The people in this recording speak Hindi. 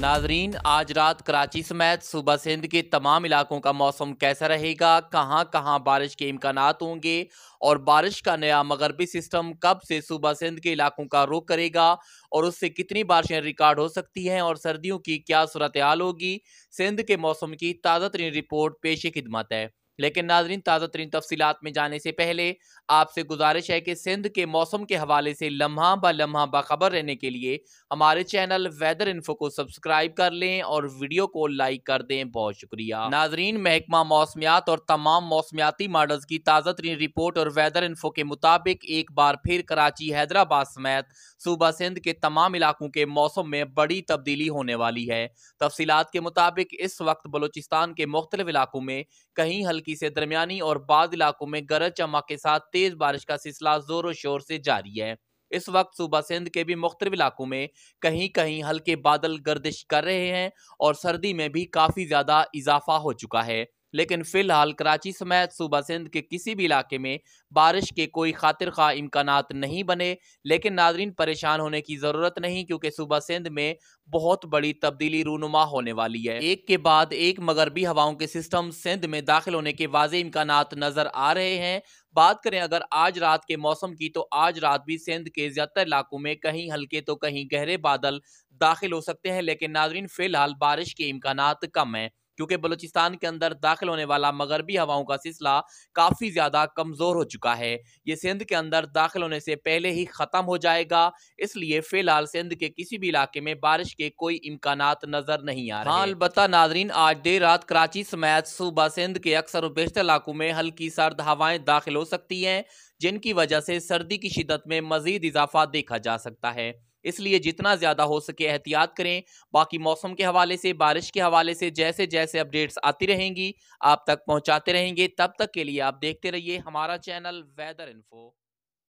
नाजरीन आज रात कराची समेत सुबह सिंध के तमाम इलाकों का मौसम कैसा रहेगा कहां कहां बारिश के इम्कान होंगे और बारिश का नया मगरबी सिस्टम कब से सुबह सिंध के इलाकों का रुख करेगा और उससे कितनी बारिशें रिकॉर्ड हो सकती हैं और सर्दियों की क्या सूरत हाल होगी सिंध के मौसम की ताज़ा तरीन रिपोर्ट पेश खिदमत है लेकिन नाजरीन ताज़ा तरीन तफसीत में जाने से पहले आपसे गुजारिश है कि सिंध के मौसम के हवाले से लम्हा ब लम्हा बाखबर रहने के लिए हमारे चैनल वेदर इन्फो को सब्सक्राइब कर लें और वीडियो को लाइक कर दें बहुत शुक्रिया नाजरीन महकमा मौसमियात और तमाम मौसमियाती मॉडल्स की ताज़ा तरीन रिपोर्ट और वेदर इन्फो के मुताबिक एक बार फिर कराची हैदराबाद समेत सूबा सिंध के तमाम इलाकों के मौसम में बड़ी तब्दीली होने वाली है तफसीत के मुताबिक इस वक्त बलोचिस्तान के मुख्तलिफ इलाकों में कहीं हल्की हल्की से दरमियानी और बाद इलाकों में गरज चमक के साथ तेज बारिश का सिलसिला जोरों शोर से जारी है इस वक्त सूबा सिंध के भी मुख्तलिफ इलाकों में कहीं कहीं हल्के बादल गर्दिश कर रहे हैं और सर्दी में भी काफ़ी ज़्यादा इजाफा हो चुका है लेकिन फिलहाल कराची समेत सूबा सिंध के किसी भी इलाके में बारिश के कोई खातिर खा इम्कान नहीं बने लेकिन नाजरीन परेशान होने की ज़रूरत नहीं क्योंकि सूबा सिंध में बहुत बड़ी तब्दीली रूनुमा होने वाली है एक के बाद एक मगरबी हवाओं के सिस्टम सिंध में दाखिल होने के वाज इम्कान नज़र आ रहे हैं बात करें अगर आज रात के मौसम की तो आज रात भी सिंध के ज़्यादातर इलाकों में कहीं हल्के तो कहीं गहरे बादल दाखिल हो सकते हैं लेकिन नाजरीन फ़िलहाल बारिश के इम्कान कम हैं क्योंकि बलूचिस्तान के अंदर दाखिल होने वाला मगरबी हवाओं का सिलसिला काफ़ी ज़्यादा कमज़ोर हो चुका है ये सिंध के अंदर दाखिल होने से पहले ही ख़त्म हो जाएगा इसलिए फ़िलहाल सिंध के किसी भी इलाके में बारिश के कोई इम्कान नज़र नहीं आ रहे हाँ अलबत् नाजरीन आज देर रात कराची समेत सूबा सिंध के अक्सर बेशतर इलाकों में हल्की सर्द हवाएं दाखिल हो सकती हैं जिनकी वजह से सर्दी की शिदत में मजीद इजाफा देखा जा सकता है इसलिए जितना ज़्यादा हो सके एहतियात करें बाकी मौसम के हवाले से बारिश के हवाले से जैसे जैसे अपडेट्स आती रहेंगी आप तक पहुंचाते रहेंगे तब तक के लिए आप देखते रहिए हमारा चैनल वेदर इन्फो